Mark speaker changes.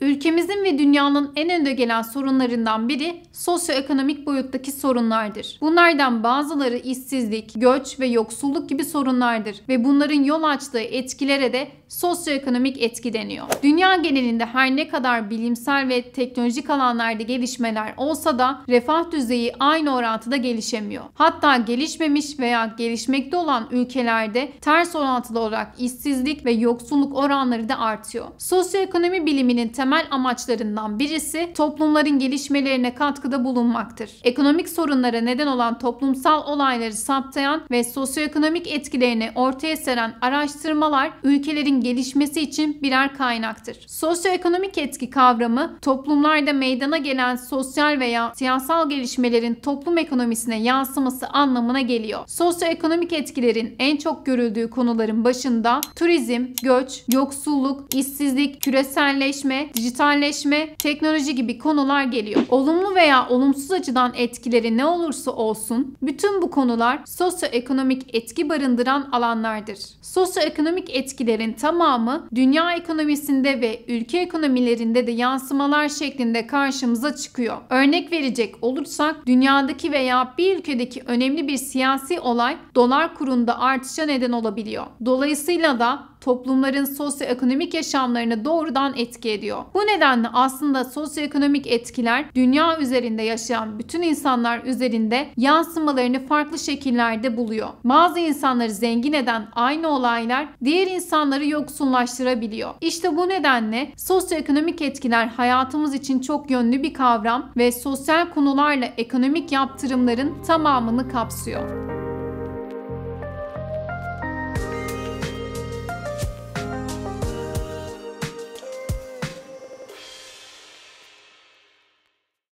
Speaker 1: Ülkemizin ve dünyanın en önde gelen sorunlarından biri sosyoekonomik boyuttaki sorunlardır. Bunlardan bazıları işsizlik, göç ve yoksulluk gibi sorunlardır ve bunların yol açtığı etkilere de sosyoekonomik etki deniyor. Dünya genelinde her ne kadar bilimsel ve teknolojik alanlarda gelişmeler olsa da refah düzeyi aynı orantıda gelişemiyor. Hatta gelişmemiş veya gelişmekte olan ülkelerde ters orantılı olarak işsizlik ve yoksulluk oranları da artıyor. Sosyoekonomi biliminin temel temel amaçlarından birisi toplumların gelişmelerine katkıda bulunmaktır. Ekonomik sorunlara neden olan toplumsal olayları saptayan ve sosyoekonomik etkilerini ortaya seren araştırmalar ülkelerin gelişmesi için birer kaynaktır. Sosyoekonomik etki kavramı toplumlarda meydana gelen sosyal veya siyasal gelişmelerin toplum ekonomisine yansıması anlamına geliyor. Sosyoekonomik etkilerin en çok görüldüğü konuların başında turizm, göç, yoksulluk, işsizlik, küreselleşme, dijitalleşme, teknoloji gibi konular geliyor. Olumlu veya olumsuz açıdan etkileri ne olursa olsun bütün bu konular sosyoekonomik etki barındıran alanlardır. Sosyoekonomik etkilerin tamamı dünya ekonomisinde ve ülke ekonomilerinde de yansımalar şeklinde karşımıza çıkıyor. Örnek verecek olursak dünyadaki veya bir ülkedeki önemli bir siyasi olay dolar kurunda artışa neden olabiliyor. Dolayısıyla da toplumların sosyoekonomik yaşamlarını doğrudan etki ediyor. Bu nedenle aslında sosyoekonomik etkiler dünya üzerinde yaşayan bütün insanlar üzerinde yansımalarını farklı şekillerde buluyor. Bazı insanları zengin eden aynı olaylar diğer insanları yoksullaştırabiliyor. İşte bu nedenle sosyoekonomik etkiler hayatımız için çok yönlü bir kavram ve sosyal konularla ekonomik yaptırımların tamamını kapsıyor.